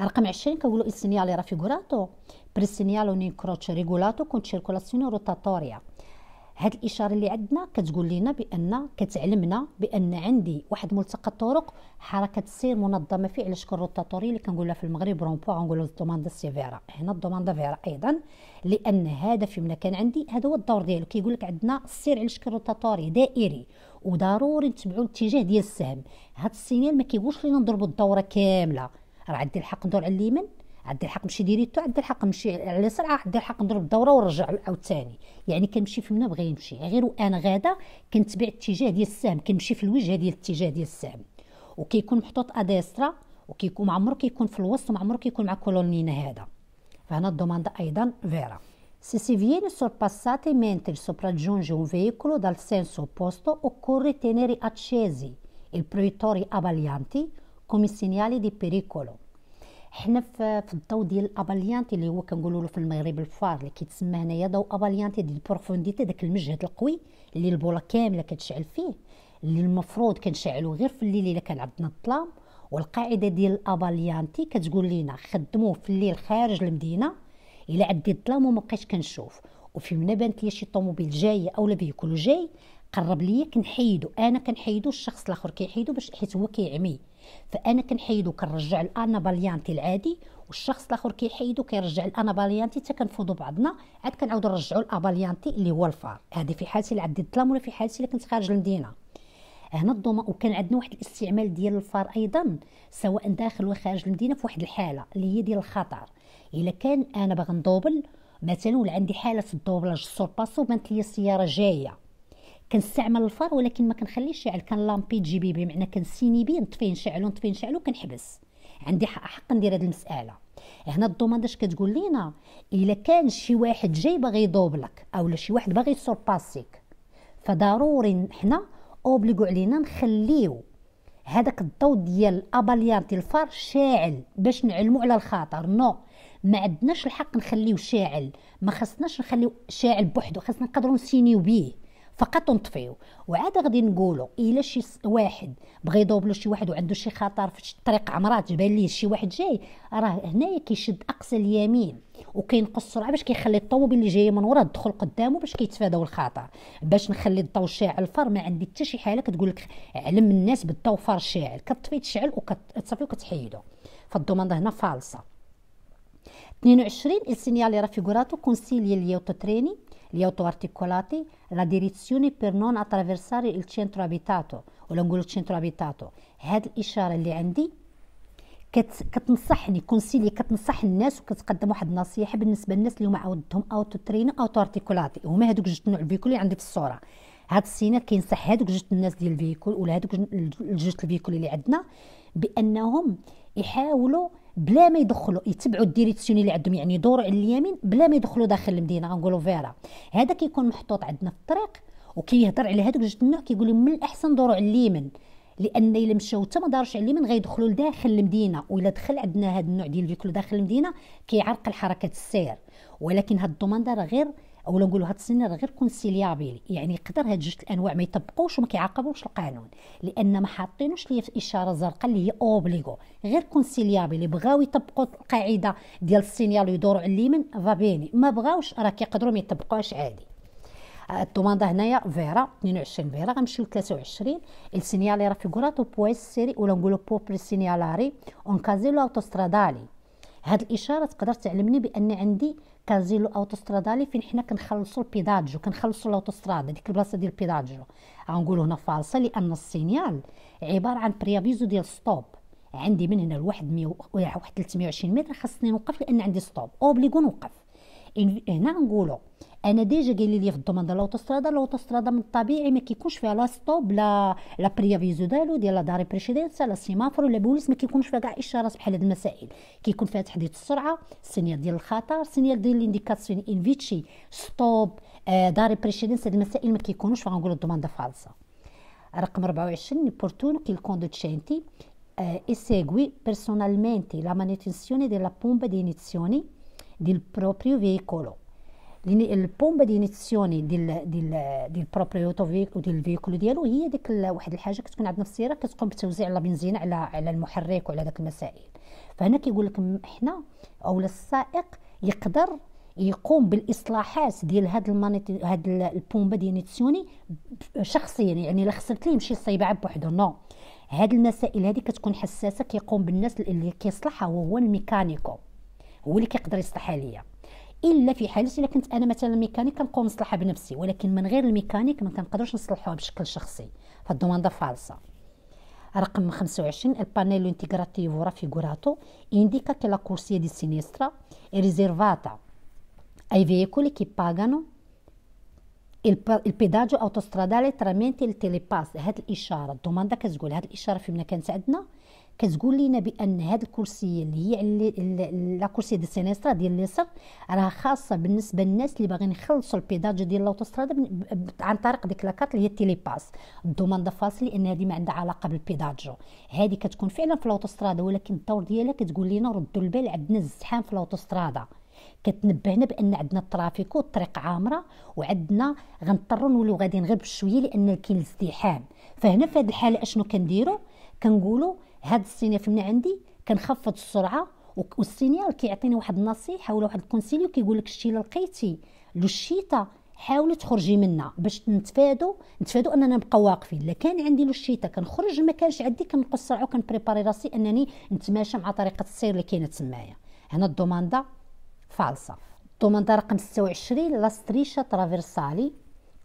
رقم 20 كنقولوا السينيال راه بريسينيال بريسينيالو كروتش ريغولاتو كونت سيركولاسيون روتاتوريا هاد الاشاره اللي عندنا كتقول لنا بان كتعلمنا بان عندي واحد ملتقى الطرق حركه السير منظمه فيه على شكل روتاتوري اللي كنقولها في المغرب رومبو غنقولوا الدوماندا سيفيرا هنا الدوماندا فيرا ايضا لان هذا في مكان كان عندي هذا هو الدور ديالو كيقول لك عندنا السير على شكل روتاتوري دائري وضروري نتبعوا الاتجاه ديال السهم هاد السينيال ما كيقولش لينا نضربوا الدوره كامله راه عندي الحق ندور على اليمين عندي الحق نمشي ديريتو عندي الحق نمشي على اليسار عندي الحق نضرب الدوره ونرجع ثاني يعني كنمشي فين ما نمشي غير وانا غادا كنتبع الاتجاه ديال السهم كنمشي في الوجهه ديال الاتجاه ديال السهم وكيكون محطوط اديسترا وكيكون ما عمرو كيكون في الوسط وما عمرو كيكون مع كولونينا هذا فهنا الدوماندا ايضا فيرا Se si viene sorpassati mentre sopraggiunge un veicolo dal senso opposto, occorre tenere accesi i proiettori abbaglianti كومي سينيالي دي بيريكولو حنا في الضوء ديال الاباليانتي اللي هو كنقولوا له في المغرب الفار اللي كيتسمى هنايا ضوء اباليانتي ديال البروفونديتي داك المجهد القوي اللي البوله كامله كتشعل فيه اللي المفروض كنشعلو غير في الليل الا كان عندنا الظلام والقاعده ديال الاباليانتي كتقول لينا خدموه في الليل خارج المدينه الا عدي الظلام وما بقيتش كنشوف وفي منا بانت لي شي طوموبيل جايه اولا فيكول جاي قرب ليا كنحيدو انا كنحيدو الشخص الاخر كيحيدو باش حيت هو كيعمي فانا كنحيدو كنرجع الانا باليانتي العادي والشخص الاخر كيحيدو كيرجع الانا باليانتي حتى كنفوضو بعضنا عاد كنعاودو نرجعو الاباليانتي اللي هو الفار هذه في حالتي اللي عندي الظلام ولا في حالتي اللي كنت خارج المدينه هنا الضمان وكان عندنا واحد الاستعمال ديال الفار ايضا سواء داخل وخارج المدينه في واحد الحاله اللي هي ديال الخطر الا كان انا باغي ندوبل مثلا ولا عندي حاله الدوبلاج سور باسو بانت لي السياره جايه كنستعمل الفار ولكن ما كنخليش يشعل تجي بي بمعنى كنسيني بيه نطفيه نشعلو نطفيه نشعلو كنحبس عندي حق ندير هذه المساله هنا الضمان اش كتقول لينا الا كان شي واحد جاي باغي يضوبلك اولا شي واحد باغي يسورباسيك فضروري حنا اوبليغو علينا نخليو هذاك الضوء ديال الاباليان ديال الفار شاعل باش نعلمو على الخطر نو no. ما عندناش الحق نخليو شاعل ما خصناش نخليو شاعل بوحدو خصنا نقدروا نسينيو بيه فقط نطفيو وعاد غادي نقولوا الا شي واحد بغى يضرب له شي واحد وعنده شي خطر في الطريق عمرات جبان ليه شي واحد جاي راه هنايا كيشد اقصى اليمين وكينقص السرعه باش كيخلي الطوموبيل اللي جايه من وراه تدخل قدامه باش كيتفاداو الخطر باش نخلي الضوء شاعل فار ما عندي حتى شي حاله كتقول لك علم الناس بالضوء فار شاعل كطفي تشعل وكتصفي وكتحيدو فالضمان هنا فالصه 22 السينيالي راه فيغوراتو كونسيلي ليوتو تريني gli autoarticolati, la direzione per non attraversare il centro abitato ولنقول السنتر ابيتاتو هاد الاشاره اللي عندي كت كتنصحني كونسيلي كتنصح الناس وكتقدم واحد النصيحه بالنسبه للناس اللي هما عاودتهم اوتو ترينر اوتو ارتيكولاتي هما هادوك جوج نوع الفيكول اللي عندي في الصوره هاد السينات كينصح هادوك جوج الناس ديال الفيكول ولا هادوك جوج الفيكول اللي عندنا بانهم يحاولوا بلا ما يدخلوا يتبعوا الديريكسيون اللي عندهم يعني يدوروا على اليمين بلا ما يدخلوا داخل المدينه غنقولوا فيرا هذا كيكون محطوط عندنا في الطريق وكيهضر على هذوك جوج النوع كيقول من الاحسن دوروا على اليمين لان الا مشاو حتى ما دارش على اليمين غيدخلوا لداخل المدينه والا دخل عندنا هذا النوع ديال الفيكلو داخل المدينه كيعرقل حركه السير ولكن هاد الضمان راه غير او نقولوا هاد السنين راه غير كونسيليابيل يعني يقدر هاد جوج الانواع ما يطبقوش وما كيعاقبوش القانون لان ما حاطينوش ليا في الاشاره الزرقاء اللي هي اوبليغو غير كونسيليابيل بغاو يطبقوا القاعده ديال السينيال ويدوروا على اليمين فابيني ما بغاوش راه كيقدروا ما يطبقوهاش عادي آه، الطوماندا هنايا فيرا 22 فيرا غنمشيو ل 23 السينيالي راه في كوراتو بويس سيري ولا نقولوا بوبري سينيالاري اون كازيلو اوتوسترادالي هاد الاشاره تقدر تعلمني بان عندي كازيلو اوتوسترادالي فين حنا كنخلصوا البيداجو كنخلصوا الاوتوستراد ديك البلاصه ديال البيداجو غنقولوا هنا فالصه لان السينيال عباره عن بريافيزو ديال ستوب عندي من هنا لواحد 100 واحد 320 متر خاصني نوقف لان عندي ستوب اوبليغو نوقف هنا إيه، نعم، نقولوا انا ديجا قال لي في الضمان ديال الاوتوسترادا الاوتوسترادا من الطبيعي ما كيكونش فيها لا ستوب لا لا بريافيزو دالو ديال لا داري بريشيدنسا لا سيمافور ولا بوليس ما كيكونش فيها كاع اشارات بحال هاد المسائل كيكون فيها تحديد السرعه السينيال ديال الخطر السينيال ديال الانديكاسيون ان فيتشي ستوب آه، داري بريشيدنس هاد المسائل ما كيكونوش فغنقولوا الضمان ده فالصه رقم 24 نيبورتونو كي الكوندوتشينتي eh, esegui personalmente la ديال della pompa di iniezione del proprio veicolo. البومبا دي نيتسيوني ديال ديال ديال بروبريوتو فيكو ديال الفيكول ديالو هي ديك واحد الحاجه كتكون عندنا في السياره كتقوم بتوزيع لا بنزينه على على المحرك وعلى داك المسائل فهنا كيقول لك حنا اولا السائق يقدر يقوم بالاصلاحات ديال هاد المانيتي هاد البومبا ديال نيتسيوني شخصيا يعني لا خسرت ليه يمشي يصيبها بوحدو نو هاد المسائل هادي كتكون حساسه كيقوم بالناس اللي كيصلحها وهو الميكانيكو هو اللي كيقدر يصلح عليا الا في حاله الا كنت انا مثلا ميكانيك كنقوم نصلحها بنفسي ولكن من غير الميكانيك ما كنقدرش نصلحوها بشكل شخصي فالدوماندا فالصه رقم 25 البانيل انتيغراتيفو رافيغوراتو indica che la corsia di sinistra è riservata اي veicoli che pagano il, il pedaggio autostradale هاد الاشاره الدوماندا كتقول هاد الاشاره فين كانت عندنا كتقول لنا بان هذا الكرسي اللي هي لا كرسي دي سينيسترا ديال اليسار راه خاصه بالنسبه للناس اللي باغيين يخلصوا البيداج ديال الاوتوستراد عن طريق ديك لاكارت اللي هي التيليباس الضمان فاصل لان هذه ما عندها علاقه بالبيداجو هذه كتكون فعلا في الاوتوستراده ولكن الدور ديالها كتقول لنا ردوا البال عندنا الزحام في الاوتوستراده كتنبهنا بان عندنا الترافيك والطريق عامره وعندنا غنضطروا نوليو غاديين غير بشويه لان كاين الازدحام فهنا في هذه الحاله اشنو كنديروا كنقولوا هذا السينيف من عندي كنخفض السرعه والسينيال كيعطيني واحد النصيحه ولا واحد الكونسيليو كيقول لك الشيء لقيتي لو للشتاء حاولي تخرجي منها باش نتفادوا نتفادوا اننا نبقى واقفين لا كان عندي للشتاء كنخرج ما كانش عندي كنقص السرعه وكنبريباري راسي انني نتماشى مع طريقه السير اللي كاينه تمايا هنا الدوماندا فالصه الدوماندا رقم 26 لا ستريشا ترافيرسالي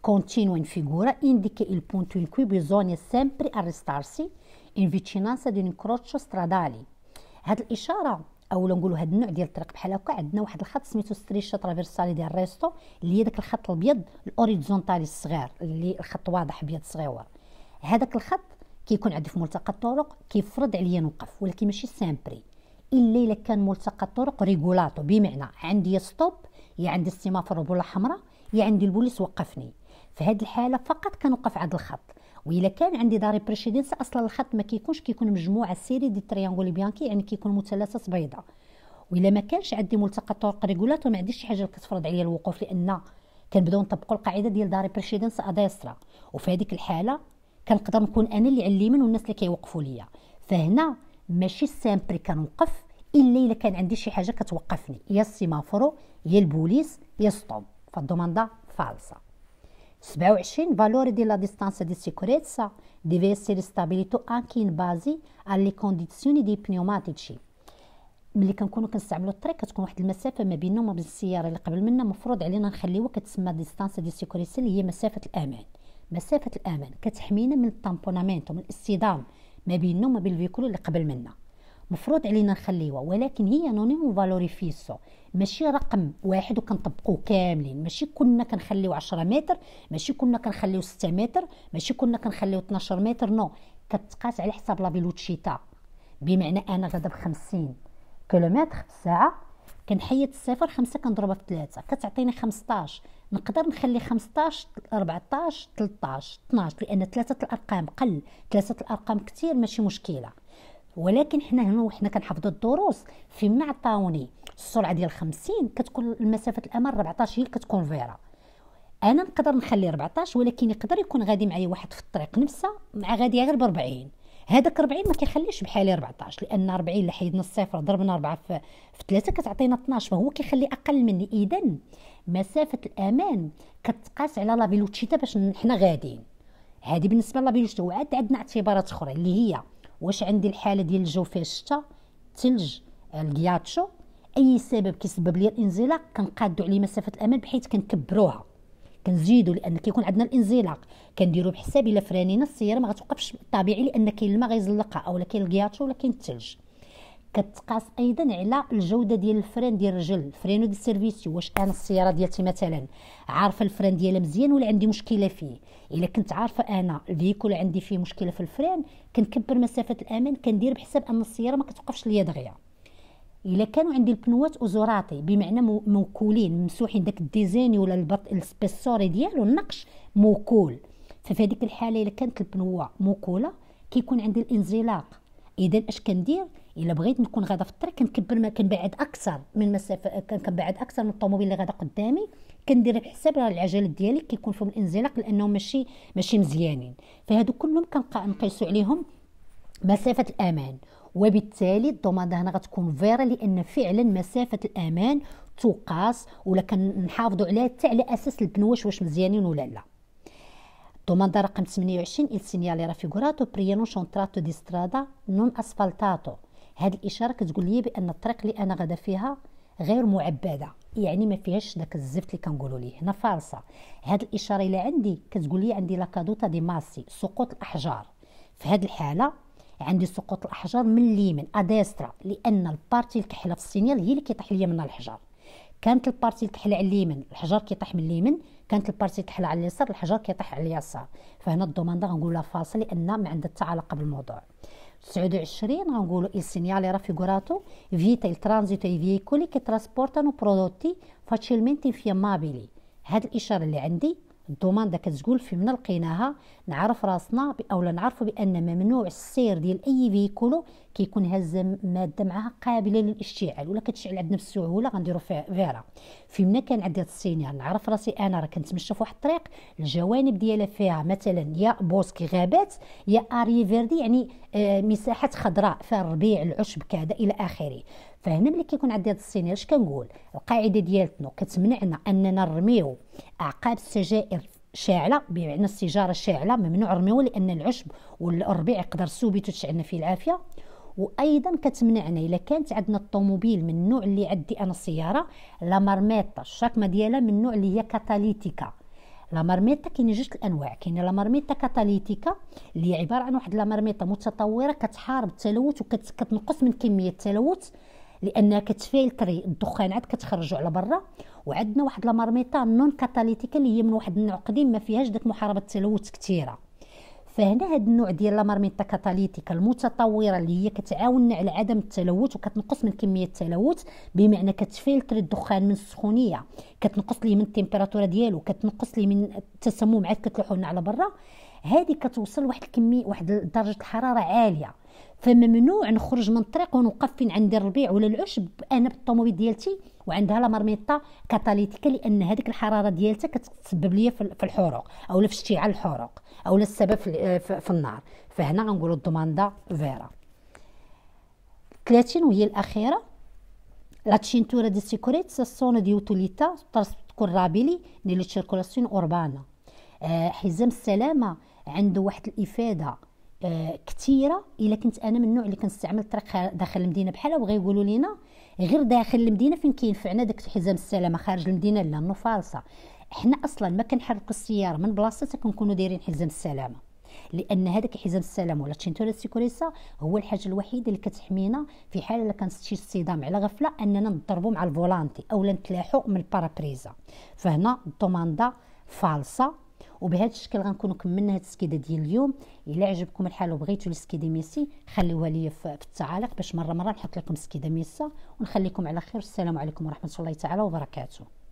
كونتينو ان فيغورا انديكي البونتو punto in cui bisogna sempre ان فيتشيناسا دي نكروتشو سترادالي هاد الاشاره اولا نقولوا هاد النوع ديال الطريق بحال هكا عندنا واحد الخط سميتو ستريشا ترافيرسالي ديال ريستو اللي هي داك الخط الابيض الاوريزونتالي الصغير اللي الخط واضح ابيض صغيور هذاك الخط كيكون عندي في ملتقى الطرق كيفرض عليا نوقف ولكن ماشي سامبري الا الا كان ملتقى الطرق ريغولاتو بمعنى عندي ستوب يا عندي السيمافور البوله الحمراء يا عندي البوليس وقفني في هذه الحاله فقط كنوقف عند الخط والا كان عندي داري بريشيدينس اصلا الخط ما كيكونش كيكون مجموعه سيري دي تريانغول بيانكي يعني كيكون مثلثات بيضاء والا ما كانش عندي ملتقى طرق ريغولاتور وما عنديش شي حاجه كتفرض عليا الوقوف لان كنبداو نطبقوا القاعده ديال داري بريشيدنس اديسترا وفي هذيك الحاله كنقدر نكون انا اللي على اليمين والناس اللي كيوقفوا ليا فهنا ماشي سامبل كنوقف الا الا كان عندي شي حاجه كتوقفني يا السيمافورو يا البوليس يا ستوب فالدوماندا فالصه 27 valore della distanza di sicurezza deve essere stabilito anche in base alle condizioni dei pneumatici ملي كنكونو كنستعملو الطريق كتكون واحد المسافه ما بيننا وما بين السياره اللي قبل منا مفروض علينا نخليوها كتسمى ديستانس دي سيكوريتي اللي هي مسافه الامان مسافه الامان كتحمينا من الطامبونامento من الاصطدام ما بيننا وما بين الفيكول اللي قبل منا مفروض علينا نخليوها ولكن هي نونيم فالوريفيسو ماشي رقم واحد وكنطبقوه كاملين ماشي كنا كنخليو 10 متر ماشي كنا كنخليو 6 متر ماشي كنا كنخليو 12 متر نو كتقاس على حساب لا فيلوتشيتا بمعنى انا غادا ب 50 كيلومتر في الساعه كنحيد الصفر خمسة كنضربها في ثلاثة كتعطيني 15 نقدر نخلي 15 14 13 12 لان ثلاثه الارقام قل ثلاثه الارقام كثير ماشي مشكله ولكن حنا هنا وحنا كنحفظوا الدروس في منع الطاوني السرعه ديال 50 كتكون مسافه الامان 14 هي كتكون فيرا انا نقدر نخلي 14 ولكن يقدر يكون غادي معايا واحد في الطريق نفسه مع غادي غير ب 40 هذاك 40 ما كيخليش بحالي 14 لان 40 لحيدنا الصفر ضربنا 4 في, في 3 كتعطينا 12 فهو كيخلي اقل مني اذا مسافه الامان كتقاس على لافيلوتشيتا باش حنا غاديين هذه بالنسبه لافيلوتشيتا وعاد عندنا اعتبارات اخرى اللي هي واش عندي الحاله ديال الجو فيها الشتاء الثلج الكياتشو اي سبب كيسبب لي الانزلاق كنقادو عليه مسافه الامان بحيث كنكبروها كنزيدو لان كيكون عندنا الانزلاق كنديرو بحساب الا فرانينا السياره ما غتوقفش طبيعي لان كاين الماء غيزلقها اولا كاين الكياتشو ولا كاين الثلج كتقاس ايضا على الجوده ديال الفران ديال الرجل الفرينو دي سيرفيسيو واش انا السياره ديالتي مثلا عارفه الفران ديالها مزيان ولا عندي مشكله فيه الا كنت عارفه انا الفيكول عندي فيه مشكله في الفران كنكبر مسافه الامان كندير بحساب ان السياره ما كتوقفش ليا دغيا الا كانوا عندي البنوات اوزوراتي بمعنى موكولين ممسوحين داك الديزاين ولا البط السبيسوري ديالو النقش موكول ففي هذيك الحاله الا كانت البنوه موكوله كيكون عندي الانزلاق اذا اش كندير الا بغيت نكون غادا في الطريق كنكبر ما كنبعد اكثر من مسافه كنبعد اكثر من الطوموبيل اللي غادا قدامي كندير بحساب راه العجلات ديالي كيكون فيهم الانزلاق لانهم ماشي ماشي مزيانين فهادو كلهم كنقيسوا عليهم مسافه الامان وبالتالي الضمانه هنا غتكون فيرا لان فعلا مسافه الامان تقاس ولا كنحافظوا عليها حتى على اساس البنوش واش مزيانين ولا لا Domanda رقم 28 السينيال segnale raffigurato prieno un tratto di strada non هذه الاشاره كتقول لي بان الطريق اللي انا غدا فيها غير معبده يعني ما فيهاش داك الزفت اللي كنقولوا ليه هنا فالصة هاد الاشاره اللي عندي كتقول لي عندي لاكادوتا دي ماسي سقوط الاحجار في هاد الحاله عندي سقوط الاحجار من اليمين اديسترا لان البارتي الكحله في السينيال هي اللي كيطيح ليا منها الحجر كانت البارتي الكحله على اليمين الحجر كيطيح من اليمين كانت البارتي الكحله على اليسار الحجر كيطيح على اليسار فهنا الدوماندا غنقولها فاصل لان ما عندها حتى علاقه بالموضوع 29 غنقولوا insegnare ai raffigurato vita il transito ai veicoli che trasportano prodotti facilmente infiammabili هاد الاشاره اللي عندي الضمان كتقول في من لقيناها نعرف راسنا أو نعرف بان ممنوع السير ديال اي فيكولو كيكون هازه ماده معها قابله للاشتعال ولا كتشعل عندنا بسهوله غنديرو فيها في منا كان عندي هاد السينيال نعرف راسي انا راه كنتمشى في واحد الطريق الجوانب ديالها فيها مثلا يا بوسكي غابات يا فيردي يعني آه، مساحات خضراء فيها الربيع العشب كذا الى اخره فهنا ملي كيكون عندي هاد السينيال اش كنقول القاعده ديالتنا كتمنعنا اننا نرميو اعقاب السجائر شاعله بمعنى السيجاره الشاعله ممنوع رميوها لان العشب والربيع يقدر سوبيتو تشعلنا فيه العافيه وايضا كتمنعنا الا كانت عندنا الطوموبيل من النوع اللي عندي انا السياره لا مرميطه الشاكمه ديالها من النوع اللي هي كاتاليتيكا لا مرميطه كاين جوج الانواع كاين لا مرميطه كاتاليتيكا اللي عباره عن واحد لا مرميطه متطوره كتحارب التلوث وكتنقص من كميه التلوث لانها كتفلتري الدخان عاد كتخرجو على برا وعندنا واحد لامارميطا نون كاتاليتيكا اللي هي من واحد النوع قديم ما فيهاش داك محاربه التلوث كثيره فهنا هذا النوع ديال لامارميطا كاتاليتيكا المتطوره اللي هي كتعاوننا على عدم التلوث وكتنقص من كميه التلوث بمعنى كتفلتر الدخان من السخونيه كتنقص ليه من التمبيراتوره ديالو كتنقص ليه من التسمم عاد كتلوحوا لنا على برا هذه كتوصل واحد الكميه واحد درجه الحراره عاليه فممنوع نخرج من الطريق ونوقف فين عندي الربيع ولا العشب انا بالطوموبيل ديالتي وعندها لا مرميطه كاتاليتيكا لان هذيك الحراره ديالتها كتسبب لي في الحروق او في اشتعال الحروق او السبب في النار فهنا غنقولوا الدوماندا فيرا 30 وهي الاخيره لا cintura دي sicurezza sono di utilità رابيلي nelle سيركولاسيون اوربانا آه، حزام السلامه عنده واحد الافاده آه، كثيره الا كنت انا من النوع اللي كنستعمل الطريق داخل المدينه بحالها وغيقولوا لينا غير داخل المدينه فين كينفعنا داك حزام السلامه خارج المدينه لا نو فالصه حنا اصلا ما كنحركوا السياره من بلاصتها كنكونوا دايرين حزام السلامه لان هذاك حزام السلامه ولا تشينتورا سيكوريسا هو الحاجه الوحيده اللي كتحمينا في حال الا كان شي صدام على غفله اننا نضربوا مع الفولانتي اولا نتلاحوا من البارابريزا فهنا الدوماندا فالصه وبهذا الشكل غنكونوا كملنا هذه السكيده ديال اليوم الا عجبكم الحال وبغيتوا السكيده ميسي خليوها لي في التعاليق باش مره مره نحط لكم سكيده ميسه ونخليكم على خير والسلام عليكم ورحمه الله تعالى وبركاته